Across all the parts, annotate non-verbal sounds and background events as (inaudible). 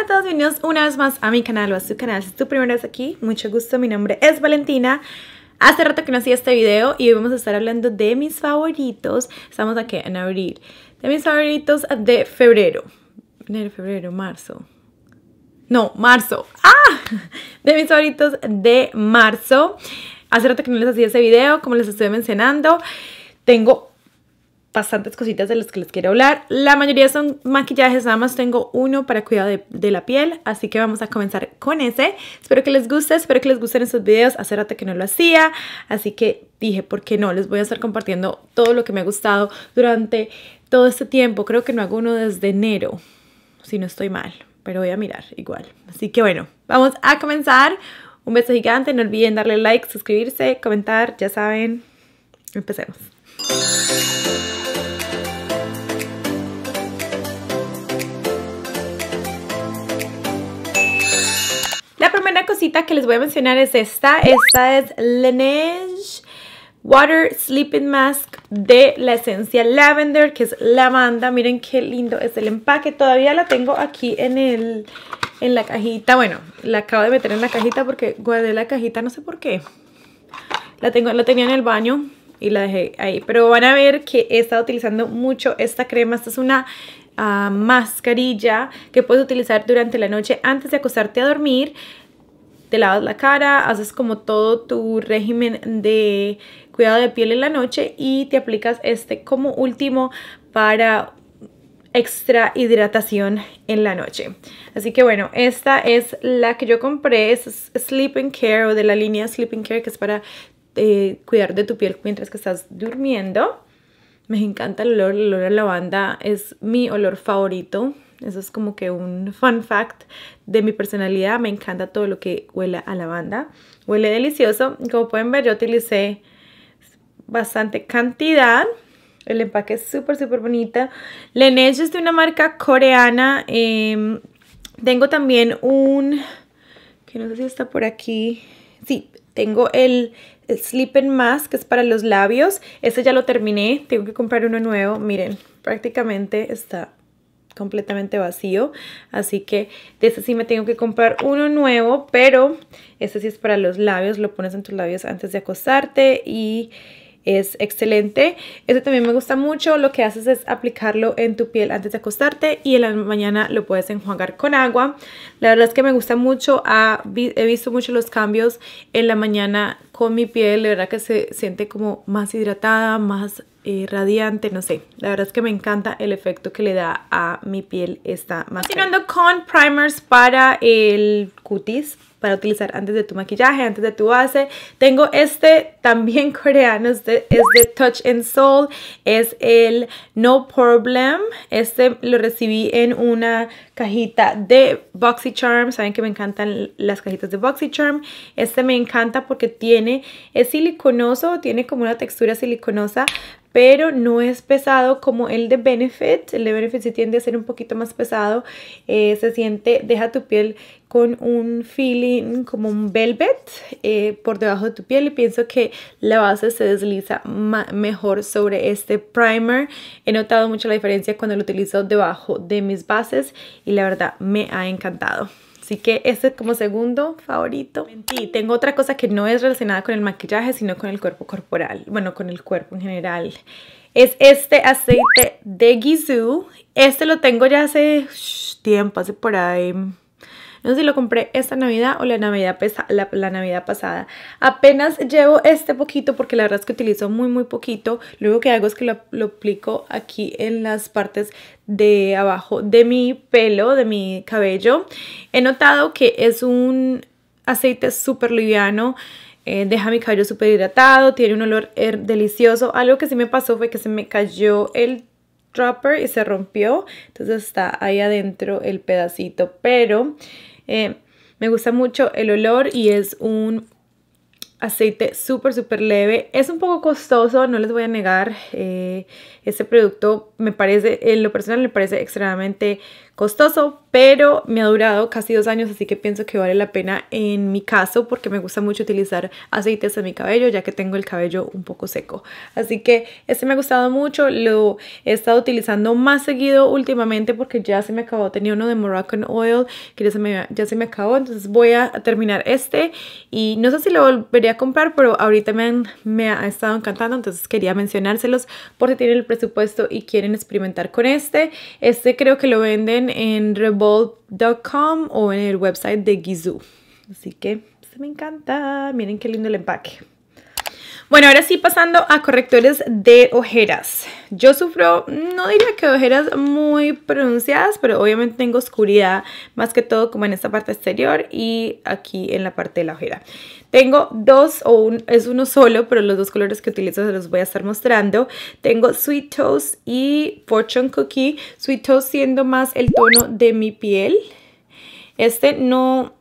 Hola a todos, bienvenidos una vez más a mi canal o a su canal. Si es tu primera vez aquí, mucho gusto, mi nombre es Valentina. Hace rato que no hacía este video y hoy vamos a estar hablando de mis favoritos. Estamos aquí en abril. De mis favoritos de febrero. Enero, febrero, marzo. No, marzo. ¡Ah! De mis favoritos de marzo. Hace rato que no les hacía ese video, como les estoy mencionando. Tengo bastantes cositas de las que les quiero hablar. La mayoría son maquillajes, nada más tengo uno para cuidado de, la piel, así que vamos a comenzar con ese. Espero que les guste, espero que les gusten estos videos, hace rato que no lo hacía, así que dije, ¿por qué no? Les voy a estar compartiendo todo lo que me ha gustado durante todo este tiempo. Creo que no hago uno desde enero, si no estoy mal, pero voy a mirar igual. Así que bueno, vamos a comenzar. Un beso gigante, no olviden darle like, suscribirse, comentar, ya saben. Empecemos. primera cosita que les voy a mencionar es esta. Esta es Laneige Water Sleeping Mask de la esencia Lavender, que es lavanda. Miren qué lindo es el empaque. Todavía la tengo aquí en el en la cajita. Bueno, la acabo de meter en la cajita porque guardé la cajita, no sé por qué. La, tengo, la tenía en el baño y la dejé ahí. Pero van a ver que he estado utilizando mucho esta crema. Esta es una ah, mascarilla que puedes utilizar durante la noche antes de acostarte a dormir te lavas la cara, haces como todo tu régimen de cuidado de piel en la noche y te aplicas este como último para extra hidratación en la noche. Así que bueno, esta es la que yo compré, es Sleeping Care o de la línea Sleeping Care que es para eh, cuidar de tu piel mientras que estás durmiendo. Me encanta el olor, el olor a lavanda es mi olor favorito eso es como que un fun fact de mi personalidad. Me encanta todo lo que huele a lavanda. Huele delicioso. Como pueden ver, yo utilicé bastante cantidad. El empaque es súper, súper bonita. Laneige es de una marca coreana. Em, tengo también un... Que no sé si está por aquí. Sí, tengo el, el Sleep Mask, que es para los labios. Este ya lo terminé. Tengo que comprar uno nuevo. Miren, prácticamente está completamente vacío. Así que de ese sí me tengo que comprar uno nuevo, pero este sí es para los labios. Lo pones en tus labios antes de acostarte y es excelente. Este también me gusta mucho. Lo que haces es aplicarlo en tu piel antes de acostarte y en la mañana lo puedes enjuagar con agua. La verdad es que me gusta mucho. he visto mucho los cambios en la mañana con mi piel, la verdad que se siente como más hidratada, más eh, radiante, no sé. La verdad es que me encanta el efecto que le da a mi piel esta más Continuando con primers para el cutis, para utilizar antes de tu maquillaje, antes de tu base. Tengo este también (laughs) coreano, es de Touch and Soul, es el No Problem. Este lo recibí en una cajita de BoxyCharm, saben que me encantan las cajitas de BoxyCharm. Este me encanta porque tiene es siliconoso, tiene como una textura siliconosa, pero no es pesado como el de Benefit. El de Benefit sí tiende a ser un poquito más pesado. Eh, se siente, deja tu piel con un feeling como un velvet eh, por debajo de tu piel y pienso que la base se desliza mejor sobre este primer. He notado mucho la diferencia cuando lo utilizo debajo de mis bases y la verdad me ha encantado. Así que este es como segundo favorito. Y tengo otra cosa que no es relacionada con el maquillaje, sino con el cuerpo corporal. Bueno, con el cuerpo en general. Es este aceite de Guizhou. Este lo tengo ya hace tiempo, hace por ahí no sé si lo compré esta Navidad o la Navidad, la, Navidad pasada. Apenas llevo este poquito porque la verdad es que utilizo muy muy poquito. Lo único que hago es que lo, aplico aquí en las partes de abajo de mi pelo, de mi cabello. He notado que es un aceite súper liviano. Eh, deja mi cabello súper hidratado, tiene un olor delicioso. Algo que sí me pasó fue que se me cayó el Dropper y se rompió. Entonces está ahí adentro el pedacito. Pero eh, me gusta mucho el olor y es un aceite súper súper leve es un poco costoso no les voy a negar este producto me parece en lo personal me parece extremadamente costoso pero me ha durado casi dos años, así que pienso que vale la pena en mi caso porque me gusta mucho utilizar aceites en mi cabello, ya que tengo el cabello un poco seco. Así que este me ha gustado mucho, lo he estado utilizando más seguido últimamente porque ya se me acabó, tenía uno de Moroccan Oil que ya se me, acabó, entonces voy a terminar este y no sé si lo volveré a comprar, pero ahorita me, me ha estado encantando, entonces quería mencionárselos por si tienen el presupuesto y quieren experimentar con este. Este creo que lo venden en Reboot bold.com o en el website de Gizu. Así que se me encanta. Miren qué lindo el empaque. Bueno, ahora sí pasando a correctores de ojeras. Yo sufro, no diría que ojeras muy pronunciadas, pero obviamente tengo oscuridad, más que todo como en esta parte exterior y aquí en la parte de la ojera. Tengo dos, o es uno solo, pero los dos colores que utilizo se los voy a estar mostrando. Tengo Sweet Toast y Fortune Cookie. Sweet Toast siendo más el tono de mi piel. Este no...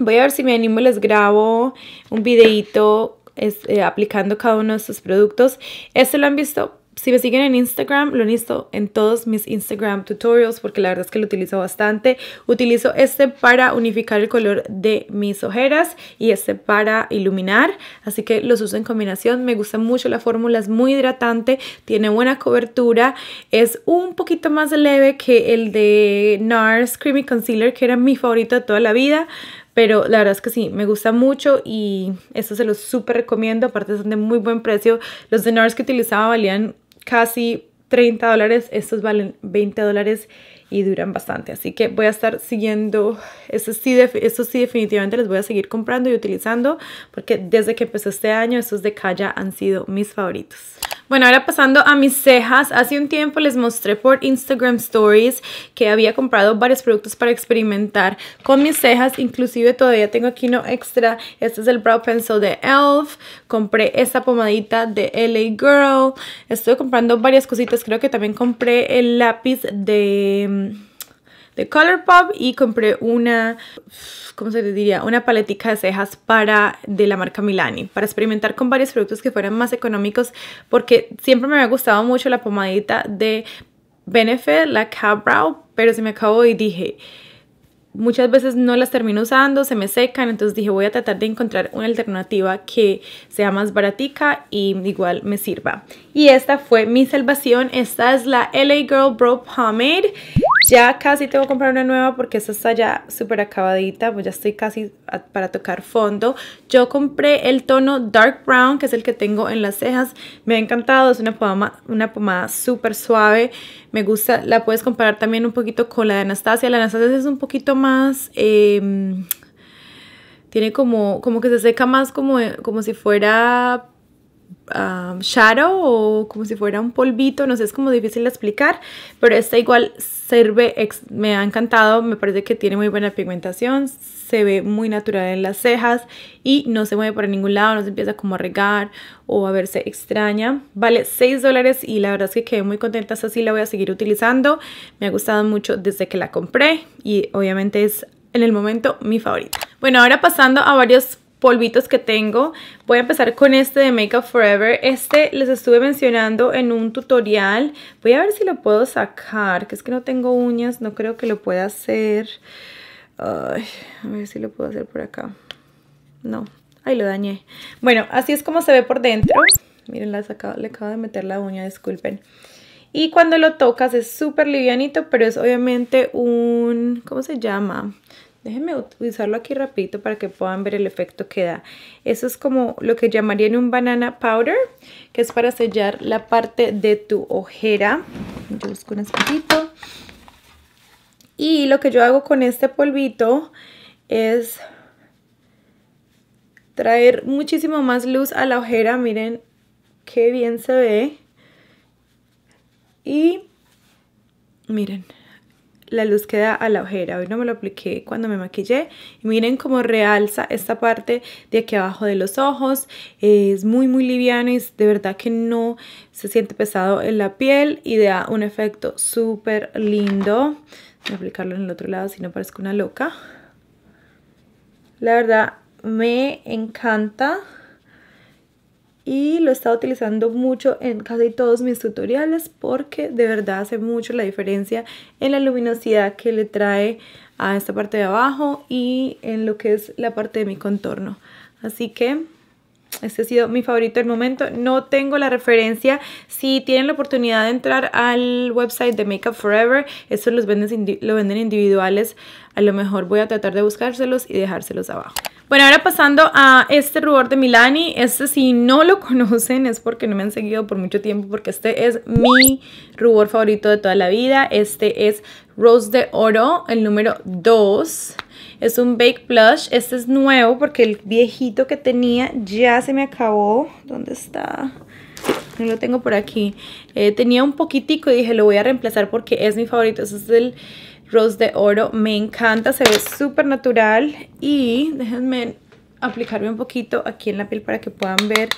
Voy a ver si me animo, les grabo un videito eh, aplicando cada uno de sus productos. Este lo han visto si me siguen en Instagram, lo han visto en todos mis Instagram tutorials porque la verdad es que lo utilizo bastante. Utilizo este para unificar el color de mis ojeras y este para iluminar, así que los uso en combinación. Me gusta mucho la fórmula, es muy hidratante, tiene buena cobertura, es un poquito más leve que el de NARS Creamy Concealer que era mi favorito de toda la vida, pero la verdad es que sí, me gusta mucho y esto se los súper recomiendo. Aparte son de muy buen precio. Los denars que utilizaba valían casi 30 dólares. Estos valen 20 dólares y duran bastante. Así que voy a estar siguiendo, eso sí, eso sí definitivamente les voy a seguir comprando y utilizando porque desde que empezó este año estos de Kaya han sido mis favoritos. Bueno, ahora pasando a mis cejas. Hace un tiempo les mostré por Instagram Stories que había comprado varios productos para experimentar con mis cejas. Inclusive todavía tengo aquí uno extra. Este es el Brow Pencil de e.l.f. Compré esta pomadita de LA Girl. Estoy comprando varias cositas. Creo que también compré el lápiz de de, Colourpop y compré una, ¿cómo se diría? Una paletica de cejas para, de la marca Milani, para experimentar con varios productos que fueran más económicos, porque siempre me había gustado mucho la pomadita de Benefit, la brow pero se me acabó y dije, muchas veces no las termino usando, se me secan, entonces dije voy a tratar de encontrar una alternativa que sea más baratica y igual me sirva. Y esta fue mi salvación, esta es la LA Girl Bro Pomade. Ya casi tengo que comprar una nueva porque esta está ya súper acabadita, pues ya estoy casi para tocar fondo. Yo compré el tono Dark Brown, que es el que tengo en las cejas. Me ha encantado, es una pomada, una pomada súper suave. Me gusta, la puedes comparar también un poquito con la de Anastasia. La de Anastasia es un poquito más... Em, tiene como, como que se seca más como, como si fuera Um, shadow o como si fuera un polvito, no sé, es como difícil de explicar, pero esta igual sirve, me ha encantado, me parece que tiene muy buena pigmentación, se ve muy natural en las cejas y no se mueve para ningún lado, no se empieza como a regar o a verse extraña. Vale 6 dólares y la verdad es que quedé muy contenta, así la voy a seguir utilizando, me ha gustado mucho desde que la compré y obviamente es en el momento mi favorita. Bueno, ahora pasando a varios polvitos que tengo. Voy a empezar con este de Makeup Forever. Este les estuve mencionando en un tutorial. Voy a ver si lo puedo sacar, que es que no tengo uñas, no creo que lo pueda hacer. a ver si lo puedo hacer por acá. No, ahí lo dañé. Bueno, así es como se ve por dentro. Miren, la le acabo de meter la uña, disculpen. Y cuando lo tocas es súper livianito, pero es obviamente un... ¿Cómo se llama? Déjenme utilizarlo aquí rapidito para que puedan ver el efecto que da. Eso es como lo que llamarían un banana powder, que es para sellar la parte de tu ojera. Yo busco un espejito. Y lo que yo hago con este polvito es traer muchísimo más luz a la ojera. Miren qué bien se ve. Y miren la luz que da a la ojera. Hoy no me lo apliqué cuando me maquillé. Y miren cómo realza esta parte de aquí abajo de los ojos. Es muy muy liviana. y de verdad que no se siente pesado en la piel y da un efecto súper lindo. Voy a aplicarlo en el otro lado si no parezco una loca. La verdad me encanta y lo he estado utilizando mucho en casi todos mis tutoriales porque de verdad hace mucho la diferencia en la luminosidad que le trae a esta parte de abajo y en lo que es la parte de mi contorno. Así que este ha sido mi favorito del momento. No tengo la referencia. Si tienen la oportunidad de entrar al website de Makeup Forever, eso los venden, lo venden individuales. A lo mejor voy a tratar de buscárselos y dejárselos abajo. Bueno, ahora pasando a este rubor de Milani. Este si no lo (laughs) conocen es porque no me han seguido por mucho tiempo porque este es mi rubor favorito de toda la vida. Este es Rose de Oro, el número 2. Es un Bake Blush. Este es nuevo porque el viejito que tenía ya se me acabó. ¿Dónde está? No lo tengo por aquí. Eh, tenía un poquitico y dije lo voy a reemplazar porque es mi favorito. Este es el Rose de Oro. Me encanta, se ve súper natural. Y déjenme aplicarme un poquito aquí en la piel para que puedan ver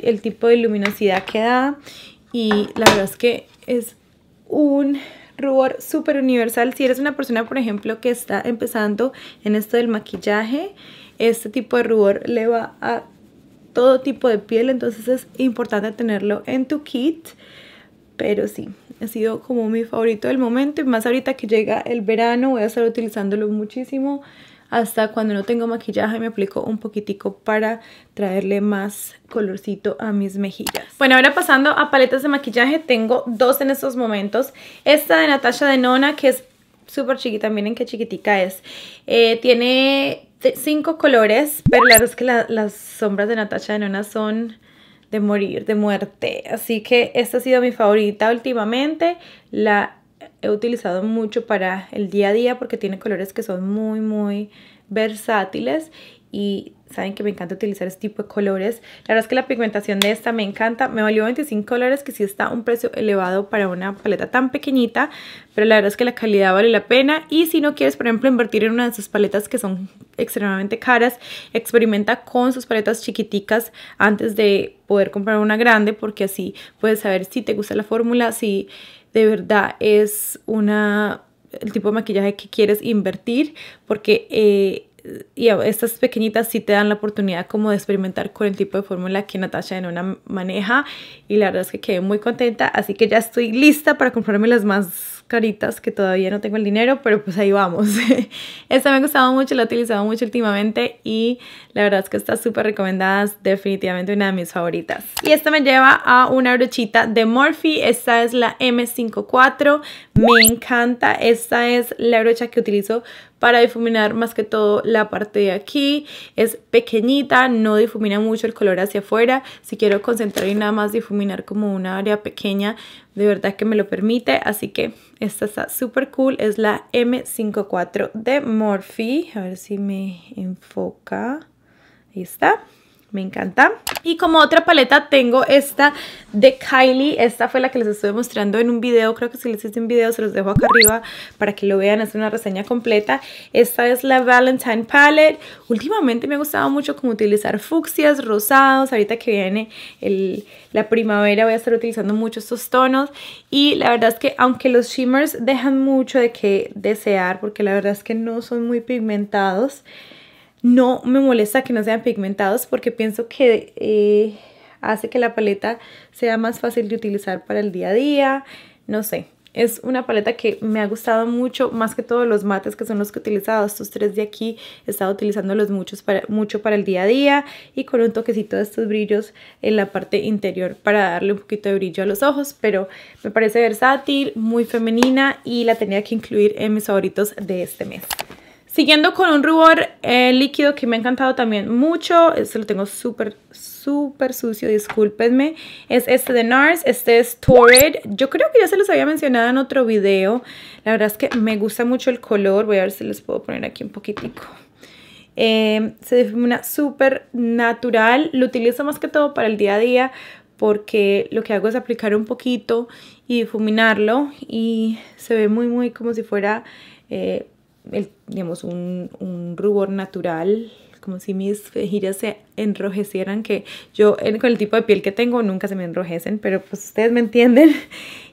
el tipo de luminosidad que da. Y la verdad es que es un rubor súper universal. Si eres una persona, por ejemplo, que está empezando en esto del maquillaje, este tipo de rubor le va a todo tipo de piel, entonces es importante tenerlo en tu kit. Pero sí, ha sido como mi favorito del momento y más ahorita que llega el verano voy a estar utilizándolo muchísimo hasta cuando no tengo maquillaje me aplico un poquitico para traerle más colorcito a mis mejillas. Bueno, ahora pasando a paletas de maquillaje, tengo dos en estos momentos. Esta de Natasha Denona, que es súper chiquita, miren qué chiquitica es. Eh, tiene cinco colores, pero la verdad es que las sombras de Natasha Denona son de morir, de muerte. Así que esta ha sido mi favorita últimamente. La he utilizado mucho para el día a día porque tiene colores que son muy, muy versátiles y saben que me encanta utilizar este tipo de colores. La verdad es que la pigmentación de esta me encanta, me valió 25 dólares que sí está un precio elevado para una paleta tan pequeñita, pero la verdad es que la calidad vale la pena y si no quieres por ejemplo invertir en una de sus paletas que son extremadamente caras, experimenta con sus paletas chiquiticas antes de poder comprar una grande porque así puedes saber si te gusta la fórmula, si de verdad es una el tipo de maquillaje que quieres invertir porque eh, y estas pequeñitas sí te dan la oportunidad como de experimentar con el tipo de fórmula que Natasha en una maneja y la verdad es que quedé muy contenta, así que ya estoy lista para comprarme las más caritas que todavía no tengo el dinero, pero pues ahí vamos. (laughs) esta me ha gustado mucho, la he utilizado mucho últimamente y la verdad es que está súper recomendada, definitivamente una de mis favoritas. Y esta me lleva a una brochita de Morphe, esta es la M54, me encanta, esta es la brocha que utilizo para difuminar más que todo la parte de aquí. Es pequeñita, no difumina mucho el color hacia afuera. Si quiero concentrar y nada más difuminar como una área pequeña, de verdad que me lo permite. Así que esta está súper cool. Es la M54 de Morphe. A ver si me enfoca. Ahí está me encanta. Y como otra paleta tengo esta de Kylie, esta fue la que les estuve mostrando en un video, creo que si les hice un video se los dejo acá arriba para que lo vean, es una reseña completa. Esta es la Valentine Palette, últimamente me ha gustado mucho como utilizar fucsias, rosados, ahorita que viene la primavera voy a estar utilizando mucho estos tonos y la verdad es que aunque los shimmers dejan mucho de que desear porque la verdad es que no son muy pigmentados, no me molesta que no sean pigmentados porque pienso que eh, hace que la paleta sea más fácil de utilizar para el día a día, no sé. Es una paleta que me ha gustado mucho, más que todos los mates que son los que he utilizado. Estos tres de aquí he estado utilizándolos muchos para, mucho para el día a día y con un toquecito de estos brillos en la parte interior para darle un poquito de brillo a los ojos. Pero me parece versátil, muy femenina y la tenía que incluir en mis favoritos de este mes. Siguiendo con un rubor eh, líquido que me ha encantado también mucho, este lo tengo súper, súper sucio, discúlpenme, es este de NARS, este es Torrid, yo creo que ya se los había mencionado en otro video, la verdad es que me gusta mucho el color, voy a ver si les puedo poner aquí un poquitico. Em, se difumina súper natural, lo utilizo más que todo para el día a día porque lo que hago es aplicar un poquito y difuminarlo y se ve muy muy como si fuera eh, digamos, un, un, rubor natural, como si mis mejillas se enrojecieran, que yo con el tipo de piel que tengo nunca se me enrojecen, pero pues ustedes me entienden.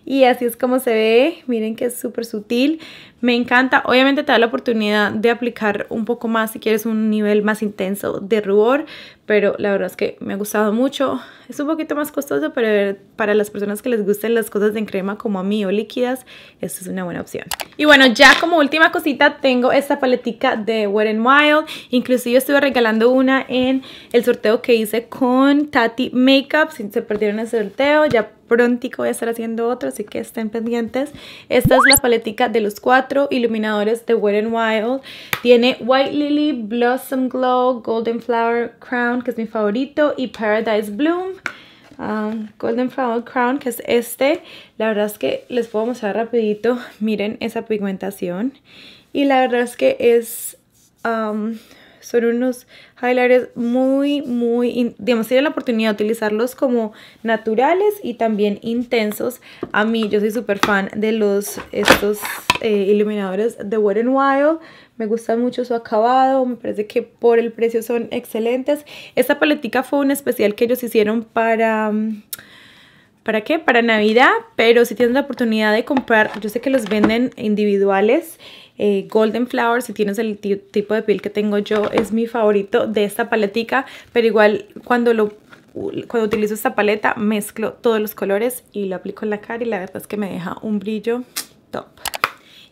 Y así es como se ve, miren que es súper sutil, me encanta. Obviamente te da la oportunidad de aplicar un poco más si quieres un nivel más intenso de rubor, pero la verdad es que me ha gustado mucho. Es un poquito más costoso, pero para las personas que les gusten las cosas en crema como a mí o líquidas, Esto es una buena opción. Y bueno, ya como última cosita tengo esta paletica de Wet n Wild. Inclusive estuve regalando una en el sorteo que hice con Tati Makeup. Si se perdieron el sorteo, ya prontico voy a estar haciendo otro, así que estén pendientes. Esta es la paletica de los cuatro iluminadores de Wet n Wild. Tiene White Lily, Blossom Glow, Golden Flower Crown, que es mi favorito, y Paradise Bloom. Ah, Golden Flower Crown, que es este. La verdad es que les puedo mostrar rapidito. Miren esa pigmentación. Y la verdad es que es... Um, son unos highlighters muy, muy, digamos, tienen la oportunidad de utilizarlos como naturales y también intensos. A mí, yo soy súper fan de los, estos eh, iluminadores de Wet n Wild. Me gusta mucho su acabado, me parece que por el precio son excelentes. Esta paletica fue un especial que ellos hicieron para... Mm, ¿Para qué? Para Navidad, pero si tienes la oportunidad de comprar, yo sé que los venden individuales. Eh, Golden Flower, si tienes el tipo de piel que tengo yo, es mi favorito de esta paletica, pero igual cuando lo cuando utilizo esta paleta mezclo todos los colores y lo aplico en la cara y la verdad es que me deja un brillo top.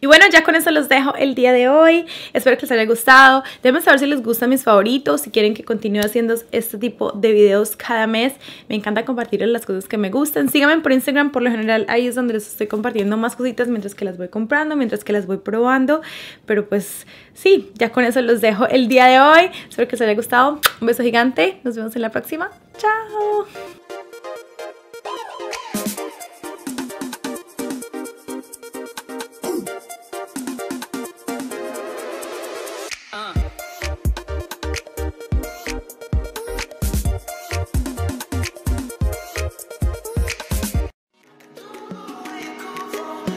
Y bueno, ya con eso los dejo el día de hoy. Espero que les haya gustado. Déjenme saber si les gustan mis favoritos, si quieren que continúe haciendo este tipo de videos cada mes. Me encanta compartirles las cosas que me gustan. Síganme por Instagram, por lo general ahí es donde les estoy compartiendo más cositas mientras que las voy comprando, mientras que las voy probando. Pero pues sí, ya con eso los dejo el día de hoy. Espero que les haya gustado. Un beso gigante. Nos vemos en la próxima. Chao.